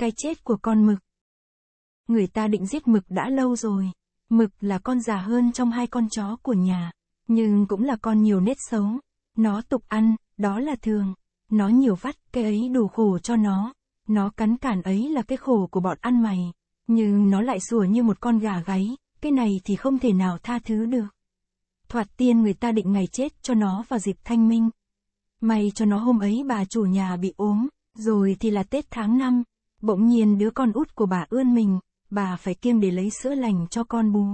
Cái chết của con mực. Người ta định giết mực đã lâu rồi. Mực là con già hơn trong hai con chó của nhà, nhưng cũng là con nhiều nết xấu. Nó tục ăn, đó là thường. Nó nhiều vắt, cái ấy đủ khổ cho nó. Nó cắn cản ấy là cái khổ của bọn ăn mày. Nhưng nó lại sủa như một con gà gáy, cái này thì không thể nào tha thứ được. Thoạt tiên người ta định ngày chết cho nó vào dịp thanh minh. May cho nó hôm ấy bà chủ nhà bị ốm, rồi thì là Tết tháng năm Bỗng nhiên đứa con út của bà ươn mình, bà phải kiêm để lấy sữa lành cho con bú.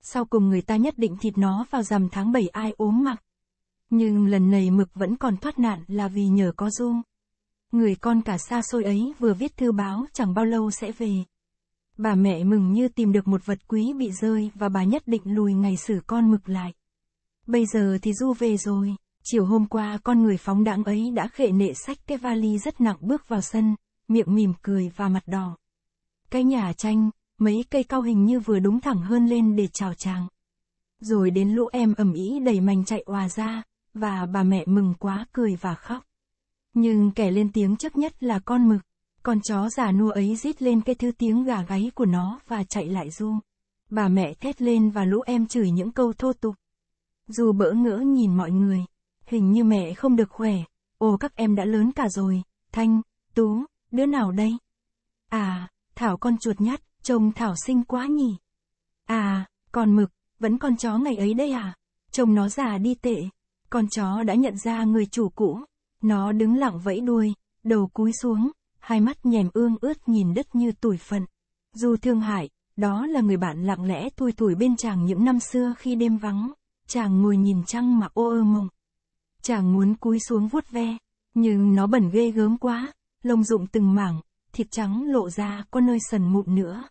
Sau cùng người ta nhất định thịt nó vào rằm tháng 7 ai ốm mặc. Nhưng lần này mực vẫn còn thoát nạn là vì nhờ có Dung. Người con cả xa xôi ấy vừa viết thư báo chẳng bao lâu sẽ về. Bà mẹ mừng như tìm được một vật quý bị rơi và bà nhất định lùi ngày xử con mực lại. Bây giờ thì Du về rồi, chiều hôm qua con người phóng đãng ấy đã khệ nệ sách cái vali rất nặng bước vào sân, miệng mỉm cười và mặt đỏ. Cái nhà tranh, mấy cây cao hình như vừa đúng thẳng hơn lên để chào chàng. Rồi đến lũ em ầm ĩ đầy mành chạy òa ra, và bà mẹ mừng quá cười và khóc. Nhưng kẻ lên tiếng chắc nhất là con mực, con chó già nua ấy rít lên cái thứ tiếng gà gáy của nó và chạy lại du. Bà mẹ thét lên và lũ em chửi những câu thô tục. Dù bỡ ngỡ nhìn mọi người, hình như mẹ không được khỏe, ồ các em đã lớn cả rồi, Thanh, Tú, đứa nào đây? À, Thảo con chuột nhắt, chồng Thảo xinh quá nhỉ? À, còn mực, vẫn con chó ngày ấy đây à? Chồng nó già đi tệ. Con chó đã nhận ra người chủ cũ. Nó đứng lặng vẫy đuôi, đầu cúi xuống, hai mắt nhèm ương ướt nhìn đất như tủi phận. Dù thương hại, đó là người bạn lặng lẽ tui tủi bên chàng những năm xưa khi đêm vắng. Chàng ngồi nhìn trăng mà ô ơ mộng. Chàng muốn cúi xuống vuốt ve, nhưng nó bẩn ghê gớm quá, lông rụng từng mảng, thịt trắng lộ ra có nơi sần mụn nữa.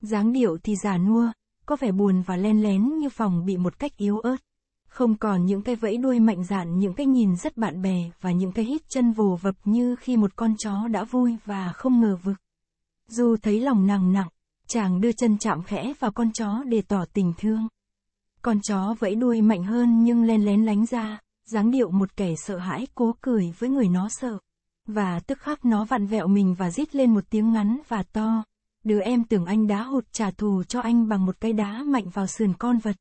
dáng điệu thì già nua, có vẻ buồn và len lén như phòng bị một cách yếu ớt. Không còn những cái vẫy đuôi mạnh dạn những cái nhìn rất bạn bè và những cái hít chân vồ vập như khi một con chó đã vui và không ngờ vực. Dù thấy lòng nặng nặng, chàng đưa chân chạm khẽ vào con chó để tỏ tình thương. Con chó vẫy đuôi mạnh hơn nhưng len lén lánh ra, dáng điệu một kẻ sợ hãi cố cười với người nó sợ. Và tức khắc nó vặn vẹo mình và rít lên một tiếng ngắn và to. Đứa em tưởng anh đã hụt trả thù cho anh bằng một cái đá mạnh vào sườn con vật.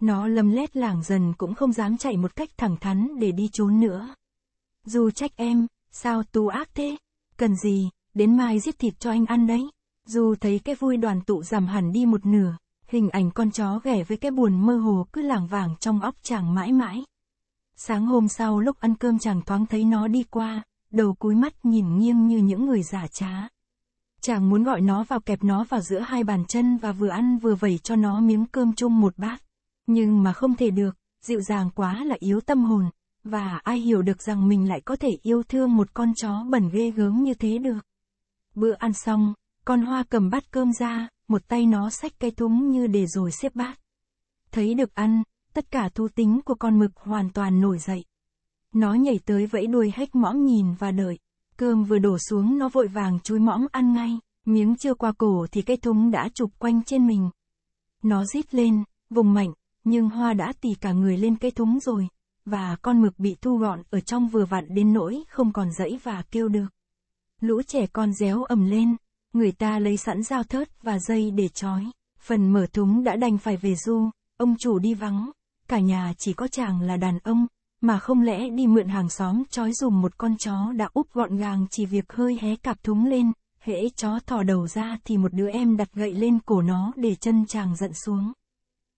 Nó lầm lét lảng dần cũng không dám chạy một cách thẳng thắn để đi trốn nữa. Dù trách em, sao tu ác thế? Cần gì, đến mai giết thịt cho anh ăn đấy. Dù thấy cái vui đoàn tụ giảm hẳn đi một nửa, hình ảnh con chó ghẻ với cái buồn mơ hồ cứ lảng vảng trong óc chàng mãi mãi. Sáng hôm sau lúc ăn cơm chàng thoáng thấy nó đi qua, đầu cúi mắt nhìn nghiêng như những người giả trá. Chàng muốn gọi nó vào kẹp nó vào giữa hai bàn chân và vừa ăn vừa vẩy cho nó miếng cơm chung một bát. Nhưng mà không thể được, dịu dàng quá là yếu tâm hồn, và ai hiểu được rằng mình lại có thể yêu thương một con chó bẩn ghê gớm như thế được. Bữa ăn xong, con hoa cầm bát cơm ra, một tay nó xách cây thúng như để rồi xếp bát. Thấy được ăn, tất cả thú tính của con mực hoàn toàn nổi dậy. Nó nhảy tới vẫy đuôi hách mõm nhìn và đợi. Cơm vừa đổ xuống nó vội vàng chui mõm ăn ngay, miếng chưa qua cổ thì cây thúng đã chụp quanh trên mình. Nó rít lên, vùng mạnh, nhưng hoa đã tì cả người lên cây thúng rồi, và con mực bị thu gọn ở trong vừa vặn đến nỗi không còn dẫy và kêu được. Lũ trẻ con réo ầm lên, người ta lấy sẵn dao thớt và dây để trói, phần mở thúng đã đành phải về du, ông chủ đi vắng, cả nhà chỉ có chàng là đàn ông, mà không lẽ đi mượn hàng xóm trói dùm một con chó đã úp gọn gàng chỉ việc hơi hé cặp thúng lên, hễ chó thò đầu ra thì một đứa em đặt gậy lên cổ nó để chân chàng giận xuống.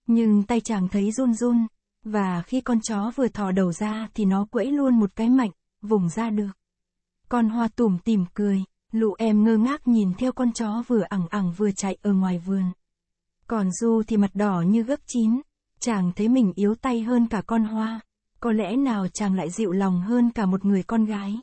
Nhưng tay chàng thấy run run, và khi con chó vừa thò đầu ra thì nó quẫy luôn một cái mạnh, vùng ra được. Con hoa tủm tìm cười, lũ em ngơ ngác nhìn theo con chó vừa ẳng ẳng vừa chạy ở ngoài vườn. Còn Du thì mặt đỏ như gấp chín, chàng thấy mình yếu tay hơn cả con hoa, có lẽ nào chàng lại dịu lòng hơn cả một người con gái.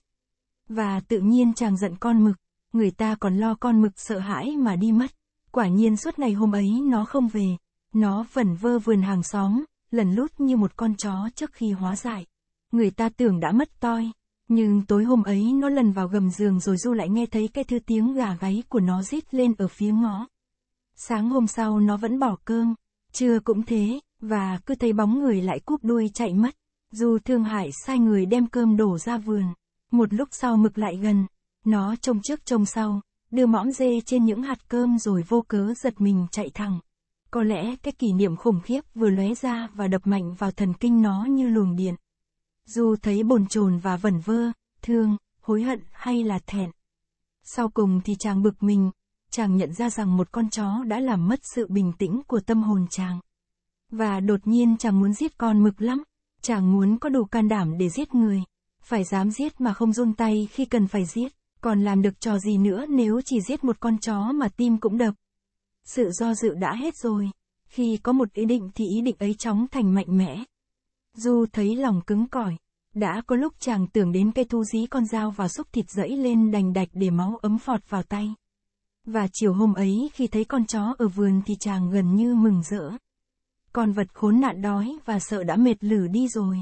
Và tự nhiên chàng giận con mực, người ta còn lo con mực sợ hãi mà đi mất. Quả nhiên suốt ngày hôm ấy nó không về, nó vẩn vơ vườn hàng xóm, lần lút như một con chó trước khi hóa giải. Người ta tưởng đã mất toi, nhưng tối hôm ấy nó lần vào gầm giường rồi Du lại nghe thấy cái thứ tiếng gà gáy của nó rít lên ở phía ngõ. Sáng hôm sau nó vẫn bỏ cơm, trưa cũng thế, và cứ thấy bóng người lại cúp đuôi chạy mất. Du Thương Hải sai người đem cơm đổ ra vườn. Một lúc sau mực lại gần. Nó trông trước trông sau, đưa mõm dê trên những hạt cơm rồi vô cớ giật mình chạy thẳng. Có lẽ cái kỷ niệm khủng khiếp vừa lóe ra và đập mạnh vào thần kinh nó như luồng điện. Du thấy bồn chồn và vẩn vơ, thương, hối hận hay là thẹn. Sau cùng thì chàng bực mình, chàng nhận ra rằng một con chó đã làm mất sự bình tĩnh của tâm hồn chàng. Và đột nhiên chàng muốn giết con mực lắm. Chàng muốn có đủ can đảm để giết người. Phải dám giết mà không run tay khi cần phải giết. Còn làm được trò gì nữa nếu chỉ giết một con chó mà tim cũng đập. Sự do dự đã hết rồi. Khi có một ý định thì ý định ấy chóng thành mạnh mẽ. Du thấy lòng cứng cỏi. Đã có lúc chàng tưởng đến cây thu dí con dao và xúc thịt dẫy lên đành đạch để máu ấm phọt vào tay. Và chiều hôm ấy khi thấy con chó ở vườn thì chàng gần như mừng rỡ. Con vật khốn nạn đói và sợ đã mệt lử đi rồi.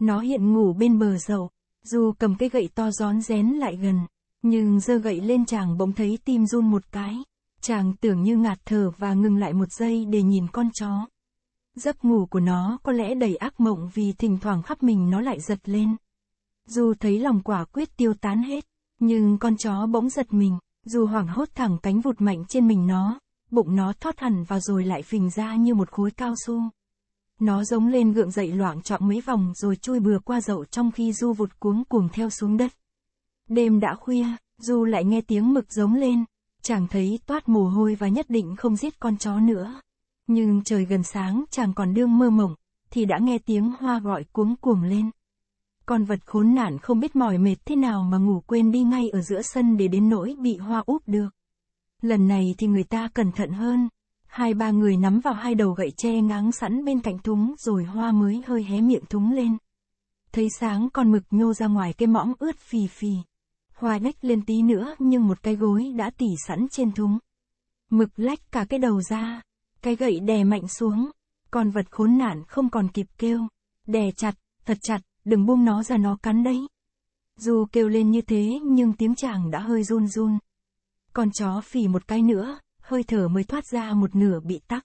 Nó hiện ngủ bên bờ dậu, dù cầm cái gậy to gión rén lại gần, nhưng giơ gậy lên chàng bỗng thấy tim run một cái. Chàng tưởng như ngạt thở và ngừng lại một giây để nhìn con chó. Giấc ngủ của nó có lẽ đầy ác mộng vì thỉnh thoảng khắp mình nó lại giật lên. Dù thấy lòng quả quyết tiêu tán hết, nhưng con chó bỗng giật mình, dù hoảng hốt thẳng cánh vụt mạnh trên mình nó, bụng nó thoát hẳn vào rồi lại phình ra như một khối cao su. Nó giống lên gượng dậy loảng chọn mấy vòng rồi chui bừa qua dậu trong khi Du vụt cuống cuồng theo xuống đất. Đêm đã khuya, Du lại nghe tiếng mực giống lên, chàng thấy toát mồ hôi và nhất định không giết con chó nữa. Nhưng trời gần sáng chàng còn đương mơ mộng, thì đã nghe tiếng hoa gọi cuống cuồng lên. Con vật khốn nạn không biết mỏi mệt thế nào mà ngủ quên đi ngay ở giữa sân để đến nỗi bị hoa úp được lần này thì người ta cẩn thận hơn. Hai ba người nắm vào hai đầu gậy tre ngáng sẵn bên cạnh thúng rồi hoa mới hơi hé miệng thúng lên. Thấy sáng con mực nhô ra ngoài cái mõm ướt phì phì. Hoa lách lên tí nữa nhưng một cái gối đã tỉ sẵn trên thúng. Mực lách cả cái đầu ra, cái gậy đè mạnh xuống. Con vật khốn nạn không còn kịp kêu. Đè chặt, thật chặt, đừng buông nó ra nó cắn đấy. Dù kêu lên như thế nhưng tiếng chàng đã hơi run run. Con chó phì một cái nữa, hơi thở mới thoát ra một nửa bị tắc.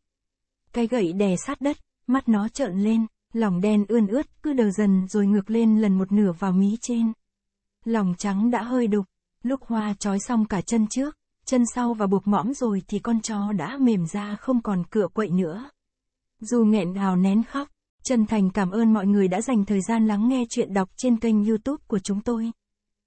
Cái gậy đè sát đất, mắt nó trợn lên, lòng đen ươn ướt cứ đờ dần rồi ngược lên lần một nửa vào mí trên. Lòng trắng đã hơi đục, lúc hoa trói xong cả chân trước, chân sau và buộc mõm rồi thì con chó đã mềm ra không còn cựa quậy nữa. Dù nghẹn ngào nén khóc, chân thành cảm ơn mọi người đã dành thời gian lắng nghe chuyện đọc trên kênh youtube của chúng tôi